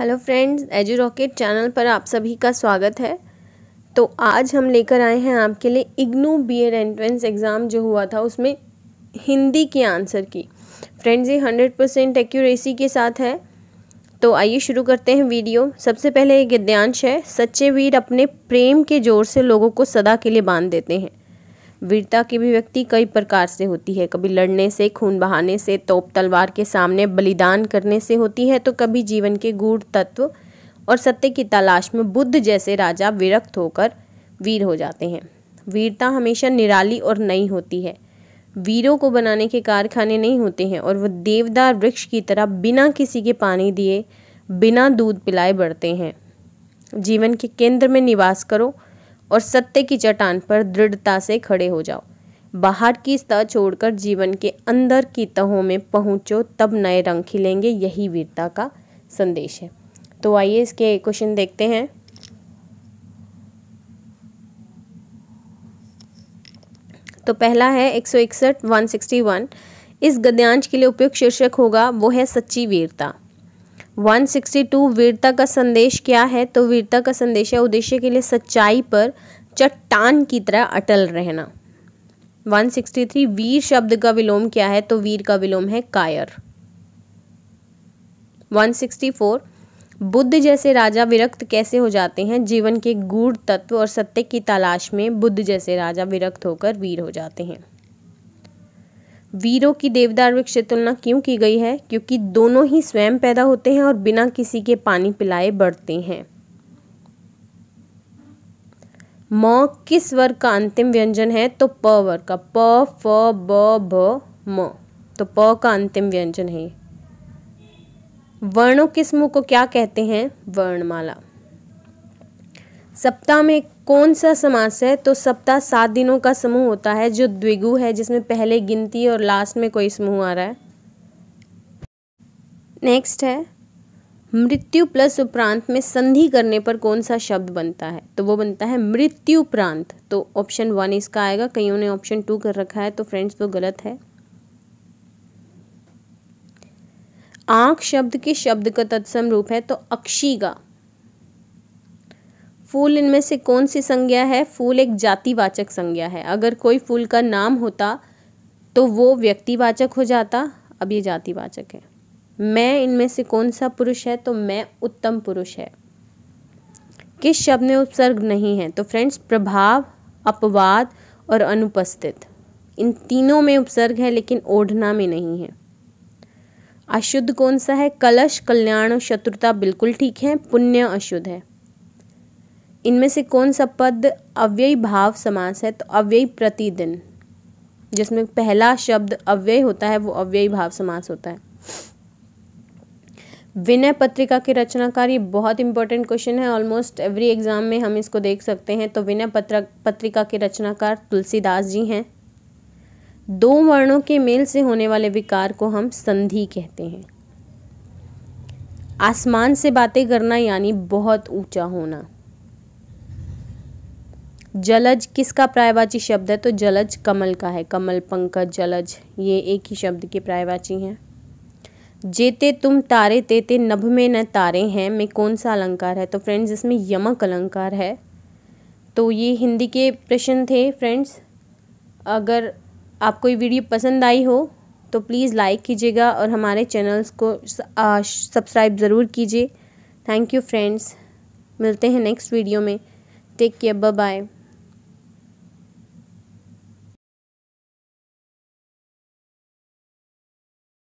hello friends Edu Rocket channel पर आप सभी का स्वागत है तो आज हम लेकर आए हैं आपके लिए इग्नू बीएड एंट्रेंस एग्ज़ाम जो हुआ था उसमें हिंदी के आंसर की फ्रेंड्स ये हंड्रेड परसेंट एक्यूरेसी के साथ है तो आइए शुरू करते हैं वीडियो सबसे पहले एक गद्यांश है सच्चे वीर अपने प्रेम के जोर से लोगों को सदा के लिए बांध देते हैं वीरता की अभिव्यक्ति कई प्रकार से होती है कभी लड़ने से खून बहाने से तोप तलवार के सामने बलिदान करने से होती है तो कभी जीवन के गूढ़ तत्व और सत्य की तलाश में बुद्ध जैसे राजा विरक्त होकर वीर हो जाते हैं वीरता हमेशा निराली और नई होती है वीरों को बनाने के कारखाने नहीं होते हैं और वह देवदार वृक्ष की तरह बिना किसी के पानी दिए बिना दूध पिलाए बढ़ते हैं जीवन के केंद्र में निवास करो और सत्य की चट्टान पर दृढ़ता से खड़े हो जाओ बाहर की स्तर छोड़कर जीवन के अंदर की तहों में पहुंचो तब नए रंग खिलेंगे यही वीरता का संदेश है तो आइए इसके क्वेश्चन देखते हैं तो पहला है एक सौ इकसठ वन सिक्सटी वन इस गद्यांश के लिए उपयुक्त शीर्षक होगा वो है सच्ची वीरता 162 वीरता का संदेश क्या है तो वीरता का संदेश है उद्देश्य के लिए सच्चाई पर चट्टान की तरह अटल रहना 163 वीर शब्द का विलोम क्या है तो वीर का विलोम है कायर 164 बुद्ध जैसे राजा विरक्त कैसे हो जाते हैं जीवन के गूढ़ तत्व और सत्य की तलाश में बुद्ध जैसे राजा विरक्त होकर वीर हो जाते हैं वीरों की देवदार वृक्ष से तुलना क्यों की गई है क्योंकि दोनों ही स्वयं पैदा होते हैं और बिना किसी के पानी पिलाए बढ़ते हैं म किस वर्ग का अंतिम व्यंजन है तो प वर्ग का प फ ब भ म तो प का अंतिम व्यंजन है वर्णों किस्मों को क्या कहते हैं वर्णमाला सप्ताह में कौन सा समास है तो सप्ताह सात दिनों का समूह होता है जो द्विगु है जिसमें पहले गिनती और लास्ट में कोई समूह आ रहा है नेक्स्ट है मृत्यु प्लस उपरांत में संधि करने पर कौन सा शब्द बनता है तो वो बनता है मृत्यु प्रांत तो ऑप्शन वन इसका आएगा कईयों ने ऑप्शन टू कर रखा है तो फ्रेंड्स वो गलत है आंख शब्द के शब्द का तत्सम रूप है तो अक्षी का फूल इनमें से कौन सी संज्ञा है फूल एक जातिवाचक संज्ञा है अगर कोई फूल का नाम होता तो वो व्यक्तिवाचक हो जाता अब ये जातिवाचक है मैं इनमें से कौन सा पुरुष है तो मैं उत्तम पुरुष है किस शब्द में उपसर्ग नहीं है तो फ्रेंड्स प्रभाव अपवाद और अनुपस्थित इन तीनों में उपसर्ग है लेकिन ओढ़ना में नहीं है अशुद्ध कौन सा है कलश कल्याण और शत्रुता बिल्कुल ठीक है पुण्य अशुद्ध है इनमें से कौन सा पद अव्ययी भाव समास है तो अव्यय प्रतिदिन जिसमें पहला शब्द अव्यय होता है वो अव्ययी भाव समास होता है विनय पत्रिका के रचनाकार ये बहुत इंपॉर्टेंट क्वेश्चन है ऑलमोस्ट एवरी एग्ज़ाम में हम इसको देख सकते हैं तो विनय पत्र पत्रिका के रचनाकार तुलसीदास जी हैं दो वर्णों के मेल से होने वाले विकार को हम संधि कहते हैं आसमान से बातें करना यानी बहुत ऊंचा होना जलज किसका प्रायवाची शब्द है तो जलज कमल का है कमल पंकज जलज ये एक ही शब्द के प्रायवाची हैं जेते तुम तारे तेते नभ में न तारे हैं में कौन सा अलंकार है तो फ्रेंड्स इसमें यमक अलंकार है तो ये हिंदी के प्रश्न थे फ्रेंड्स अगर आपको ये वीडियो पसंद आई हो तो प्लीज़ लाइक कीजिएगा और हमारे चैनल्स को सब्सक्राइब ज़रूर कीजिए थैंक यू फ्रेंड्स मिलते हैं नेक्स्ट वीडियो में टेक केयर बाय